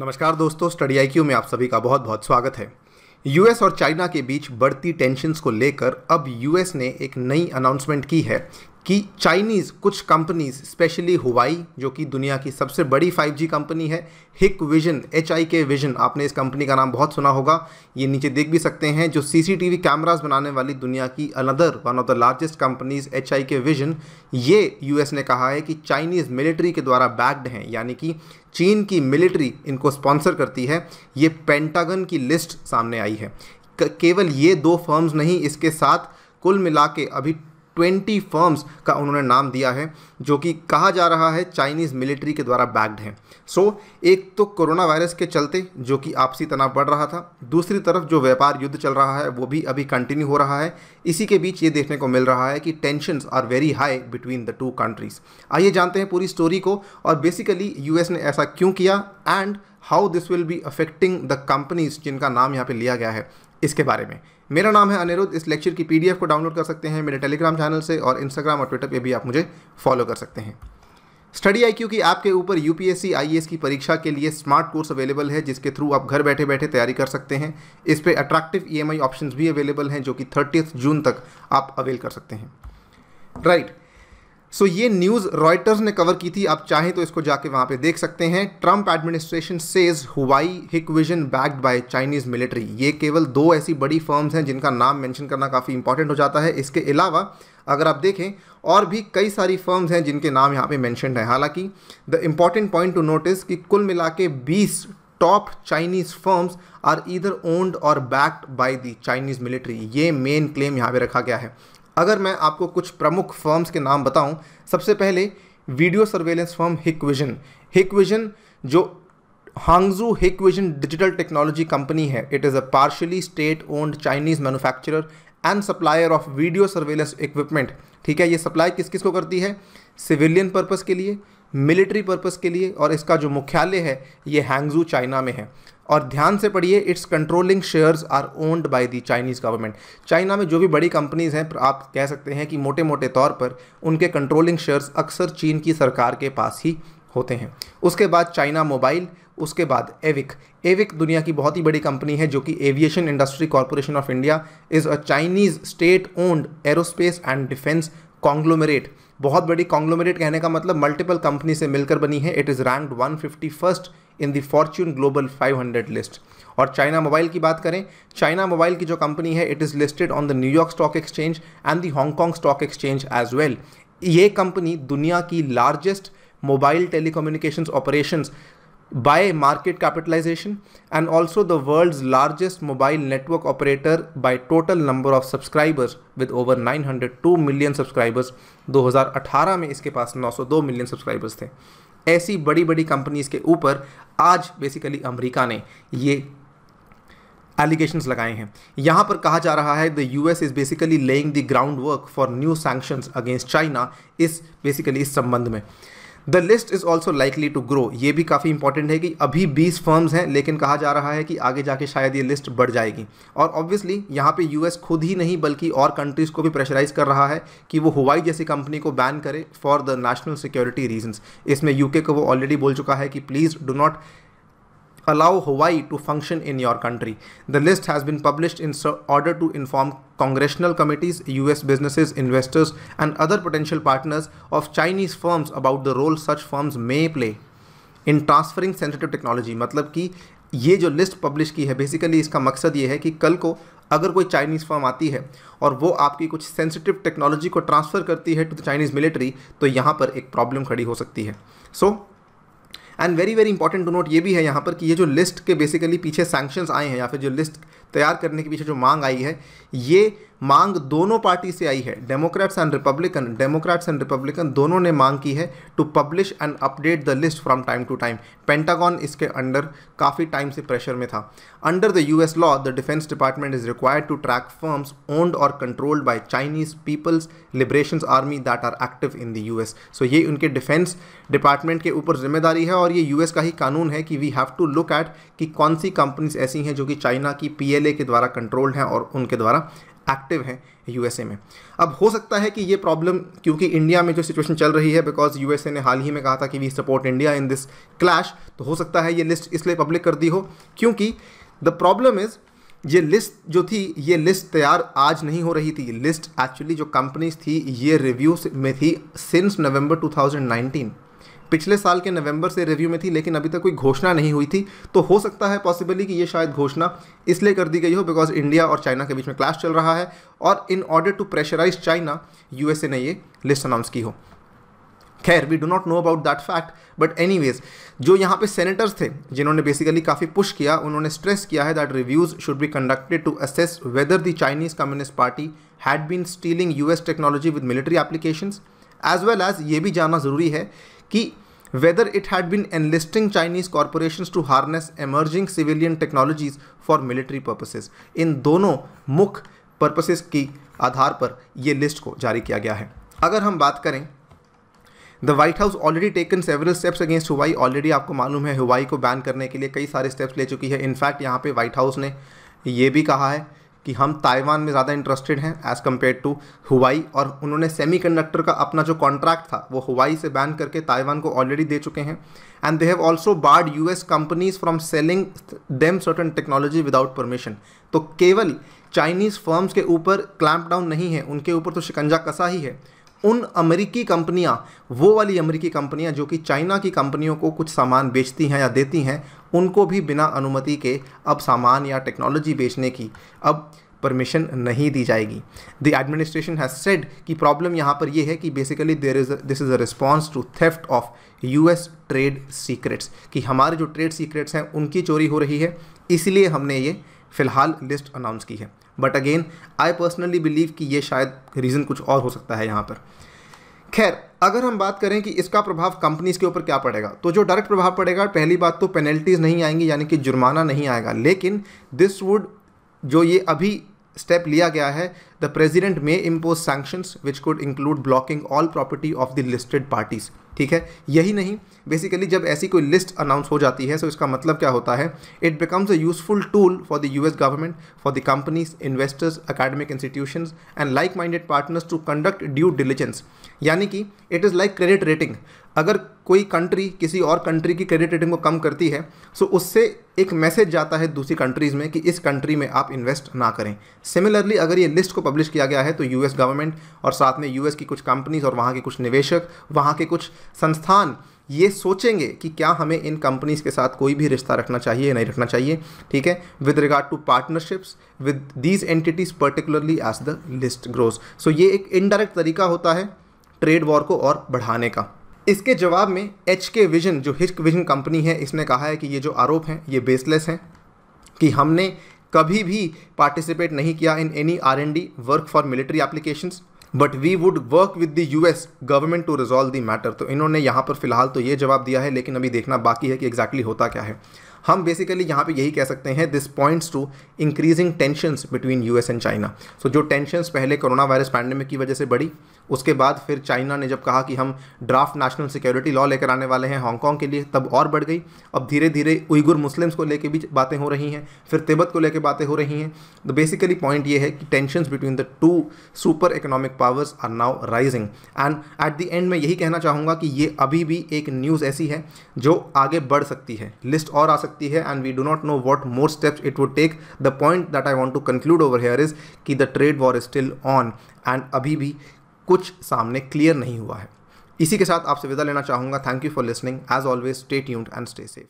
नमस्कार दोस्तों स्टडी आई में आप सभी का बहुत बहुत स्वागत है यूएस और चाइना के बीच बढ़ती टेंशन को लेकर अब यूएस ने एक नई अनाउंसमेंट की है कि चाइनीज़ कुछ कंपनीज स्पेशली हुवाई जो कि दुनिया की सबसे बड़ी 5G कंपनी है हिक vision H I K vision आपने इस कंपनी का नाम बहुत सुना होगा ये नीचे देख भी सकते हैं जो सीसीटीवी कैमरास बनाने वाली दुनिया की another one of the largest companies H I K vision ये यूएस ने कहा है कि चाइनीज़ मिलिट्री के द्वारा बैक्ड हैं यानी कि चीन की मिलिट्री इनको स्पॉन्सर करती है ये पेंटागन की लिस्ट सामने आई है केवल ये दो फर्म्स नहीं इसके साथ कुल मिला के अभी ट्वेंटी फर्म्स का उन्होंने नाम दिया है जो कि कहा जा रहा है चाइनीज़ मिलिट्री के द्वारा बैग्ड हैं सो so, एक तो कोरोना वायरस के चलते जो कि आपसी तनाव बढ़ रहा था दूसरी तरफ जो व्यापार युद्ध चल रहा है वो भी अभी कंटिन्यू हो रहा है इसी के बीच ये देखने को मिल रहा है कि tension are very high between the two countries आइए जानते हैं पूरी स्टोरी को और बेसिकली यूएस ने ऐसा क्यों किया and how this will be affecting the companies जिनका नाम यहाँ पर लिया गया है इसके बारे में मेरा नाम है अनिरुद्ध इस लेक्चर की पीडीएफ को डाउनलोड कर सकते हैं मेरे टेलीग्राम चैनल से और इंस्टाग्राम और ट्विटर पर भी आप मुझे फॉलो कर सकते हैं स्टडी आईक्यू की ऐप के ऊपर यूपीएससी आईएएस e की परीक्षा के लिए स्मार्ट कोर्स अवेलेबल है जिसके थ्रू आप घर बैठे बैठे तैयारी कर सकते हैं इस पर अट्रैक्टिव ई एम भी अवेलेबल हैं जो कि थर्टीथ जून तक आप अवेल कर सकते हैं राइट right. सो ये न्यूज़ रॉयटर्स ने कवर की थी आप चाहें तो इसको जाके वहाँ पे देख सकते हैं Trump administration says Huawei Hikvision backed by Chinese military ये केवल दो ऐसी बड़ी फर्म्स हैं जिनका नाम मेंशन करना काफ़ी इंपॉर्टेंट हो जाता है इसके अलावा अगर आप देखें और भी कई सारी फर्म्स हैं जिनके नाम यहाँ पे मैंशन हैं हालांकि the important point to notice कि कुल मिला के बीस top Chinese firms are either owned और backed by the Chinese military ये मेन क्लेम यहाँ पे रखा गया है अगर मैं आपको कुछ प्रमुख फर्म्स के नाम बताऊं सबसे पहले video surveillance firm Hikvision Hikvision जो Hangzhou Hikvision digital technology company है it is a partially state owned Chinese manufacturer and supplier of video surveillance equipment ठीक है ये सप्लाई किस किस को करती है सिविलियन पर्पज़ के लिए मिलिट्री पर्पज़ के लिए और इसका जो मुख्यालय है ये हैंगजू चाइना में है और ध्यान से पढ़िए its controlling shares are owned by the Chinese government China में जो भी बड़ी कंपनीज़ हैं आप कह सकते हैं कि मोटे मोटे तौर पर उनके कंट्रोलिंग शेयर्स अक्सर चीन की सरकार के पास ही होते हैं उसके बाद चाइना मोबाइल उसके बाद एविक एविक दुनिया की बहुत ही बड़ी कंपनी है जो कि aviation industry corporation of India is a Chinese state owned aerospace and defence conglomerate बहुत बड़ी कॉन्ग्लोमेरेट कहने का मतलब मल्टीपल कंपनी से मिलकर बनी है it is ranked one fifty first in the Fortune global 500 list और चाइना मोबाइल की बात करें चाइना मोबाइल की जो कंपनी है it is listed on the New York stock exchange and the Hong Kong stock exchange as well ये company दुनिया की largest mobile telecommunications operation by market capitalization and also the world largest mobile network operator by total number of subscribers with over nine hundred two million subscribers दो हजार अठारह में इसके पास नौ सौ दो मिलियन सब्सक्राइबर्स थे ऐसी बड़ी बड़ी कंपनीज़ के ऊपर आज बेसिकली अमेरिका ने ये एलिगेशन लगाए हैं यहाँ पर कहा जा रहा है the U S is basically laying the ground work for new sanctions against China इस बेसिकली इस संबंध में the list is also likely to grow ये भी काफ़ी इंपॉर्टेंट है कि अभी 20 फर्म्स हैं लेकिन कहा जा रहा है कि आगे जाके शायद ये लिस्ट बढ़ जाएगी और ऑब्वियसली यहाँ पे यूएस खुद ही नहीं बल्कि और कंट्रीज़ को भी प्रेशराइज कर रहा है कि वो हुवाई जैसी कंपनी को बैन करे for the national security reasons इसमें यूके को वो ऑलरेडी बोल चुका है कि please do not allow Hawaii to function in your country. The list has been published in order to inform congressional committees, US businesses, investors, and other potential partners of Chinese firms about the role such firms may play in transferring sensitive technology. मतलब कि ये जो list publish की है basically इसका मकसद ये है कि कल को अगर कोई चाइनीज़ फर्म आती है और वो आपकी कुछ सेंसिटिव टेक्नोलॉजी को ट्रांसफ़र करती है टू द चाइनीज़ मिलिट्री तो यहाँ पर एक प्रॉब्लम खड़ी हो सकती है so so, and very very important to note ये भी है यहाँ पर कि ये जो लिस्ट के बेसिकली पीछे सैक्शन आए हैं या फिर जो लिस्ट तैयार करने के पीछे जो मांग आई है ये मांग दोनों पार्टी से आई है Democrats and Republican Democrats and Republican दोनों ने मांग की है to publish and update the list from time to time Pentagon इसके अंडर काफ़ी टाइम से प्रेशर में था under the U S law the defence department is required to track firms owned और controlled by Chinese People's Liberation Army that are active in the U S so ये उनके defence department के ऊपर जिम्मेदारी है और ये यूएस का ही कानून है कि we have to look at कि कौन सी कंपनीज ऐसी हैं जो कि चाइना की ए के द्वारा कंट्रोल्ड हैं और उनके द्वारा एक्टिव हैं यूएसए में अब हो सकता है कि ये प्रॉब्लम क्योंकि इंडिया में जो सिचुएशन चल रही है बिकॉज यूएसए ने हाल ही में कहा था कि we support India in this clash तो हो सकता है ये लिस्ट इसलिए पब्लिक कर दी हो क्योंकि द प्रॉब्लम इज़ ये लिस्ट जो थी ये लिस्ट तैयार आज नहीं हो रही थी लिस्ट एक्चुअली जो कंपनीज थी ये रिव्यू में थी सिंस नवंबर 2019 पिछले साल के नवंबर से रिव्यू में थी लेकिन अभी तक कोई घोषणा नहीं हुई थी तो हो सकता है पॉसिबली कि ये शायद घोषणा इसलिए कर दी गई हो बिकॉज इंडिया और चाइना के बीच में क्लास चल रहा है और in order to pressurize China USA ने ये लिस्ट अनाउंस की हो खैर we do not know about that fact but anyways जो यहाँ पे सेनेटर्स थे जिन्होंने बेसिकली काफ़ी पुश किया उन्होंने स्ट्रेस किया है that reviews should be conducted to assess whether the Chinese Communist Party had been stealing US technology with military application as well as ये भी जानना ज़रूरी है कि whether it had been enlisting Chinese corporation to harness emerging civilian technologies for military purposes इन दोनों मुख्य purposes की आधार पर ये लिस्ट को जारी किया गया है अगर हम बात करें the White House already taken several steps against Huawei already आपको मालूम है हुवाई को बैन करने के लिए कई सारे स्टेप्स ले चुकी है इनफैक्ट यहाँ पे वाइट हाउस ने ये भी कहा है कि हम ताइवान में ज़्यादा इंटरेस्टेड हैं एज़ कम्पेयर टू हुवाई और उन्होंने सेमीकंडक्टर का अपना जो कॉन्ट्रैक्ट था वो हुवाई से बैन करके ताइवान को ऑलरेडी दे चुके हैं and they have also barred U S companies from selling them certain technology without permission तो केवल चाइनीज़ फर्म्स के ऊपर क्लैम्प डाउन नहीं है उनके ऊपर तो शिकंजा कसा ही है उन अमेरिकी कंपनियां वो वाली अमेरिकी कंपनियां जो कि चाइना की कंपनियों को कुछ सामान बेचती हैं या देती हैं उनको भी बिना अनुमति के अब सामान या टेक्नोलॉजी बेचने की अब परमिशन नहीं दी जाएगी द एडमिनिस्ट्रेशन हैज़ सेड कि प्रॉब्लम यहाँ पर यह है कि basically there is this is a response to theft of US trade secrets कि हमारे जो ट्रेड सीक्रेट्स हैं उनकी चोरी हो रही है इसलिए हमने ये फ़िलहाल लिस्ट अनाउंस की है but again I personally believe कि ये शायद रीज़न कुछ और हो सकता है यहाँ पर खैर अगर हम बात करें कि इसका प्रभाव कंपनीज के ऊपर क्या पड़ेगा तो जो डायरेक्ट प्रभाव पड़ेगा पहली बात तो पेनल्टीज़ नहीं आएंगी यानी कि जुर्माना नहीं आएगा लेकिन दिस वुड जो ये अभी स्टेप लिया गया है the president may impose sanctions which could include blocking all property of the listed parties ठीक है यही नहीं बेसिकली जब ऐसी कोई लिस्ट अनाउंस हो जाती है सो तो so इसका मतलब क्या होता है it becomes a useful tool for the US government for the companies investors academic institutions and like minded partners to conduct due diligence यानी कि it is like credit rating अगर कोई कंट्री किसी और कंट्री की क्रेडिट रेटिंग को कम करती है सो तो so उससे एक मैसेज जाता है दूसरी कंट्रीज़ में कि इस कंट्री में आप इन्वेस्ट ना करें सिमिलरली अगर ये लिस्ट को पब्लिश किया गया है तो यूएस गवर्नमेंट और साथ में यूएस की कुछ कंपनीज और वहाँ के कुछ निवेशक वहाँ के कुछ संस्थान ये सोचेंगे कि क्या हमें इन कंपनीज़ के साथ कोई भी रिश्ता रखना चाहिए नहीं रखना चाहिए ठीक है with regard to partnerships with these entities particularly as the list grows so ये एक इनडायरेक्ट तरीका होता है ट्रेड वॉर को और बढ़ाने का इसके जवाब में एच के विजन जो हिस्क विजन कंपनी है इसने कहा है कि ये जो आरोप हैं ये बेसलेस हैं कि हमने कभी भी पार्टिसिपेट नहीं किया in any R and D work for military applications but we would work with the US government to resolve the matter तो इन्होंने यहाँ पर फिलहाल तो ये जवाब दिया है लेकिन अभी देखना बाकी है कि एग्जैक्टली exactly होता क्या है हम बेसिकली यहाँ पे यही कह सकते हैं this points to increasing tensions between US and China so जो टेंशंस पहले कोरोना वायरस पैंडेमिक की वजह से बढ़ी उसके बाद फिर चाइना ने जब कहा कि हम ड्राफ्ट नेशनल सिक्योरिटी लॉ लेकर आने वाले हैं हांगकॉन्ग के लिए तब और बढ़ गई अब धीरे धीरे उइगुर मुस्लिम्स को लेकर भी बातें हो रही हैं फिर तिब्बत को लेकर बातें हो रही हैं द बेसिकली पॉइंट ये है कि tension between the two super economic powers are now rising and at the end मैं यही कहना चाहूँगा कि ये अभी भी एक न्यूज़ ऐसी है जो आगे बढ़ सकती है लिस्ट और आ सकती है and we do not know what more steps it would take the point that I want to conclude over here is कि the trade war is still on and अभी भी कुछ सामने क्लियर नहीं हुआ है इसी के साथ आपसे विदा लेना चाहूँगा thank you for listening as always stay tuned and stay safe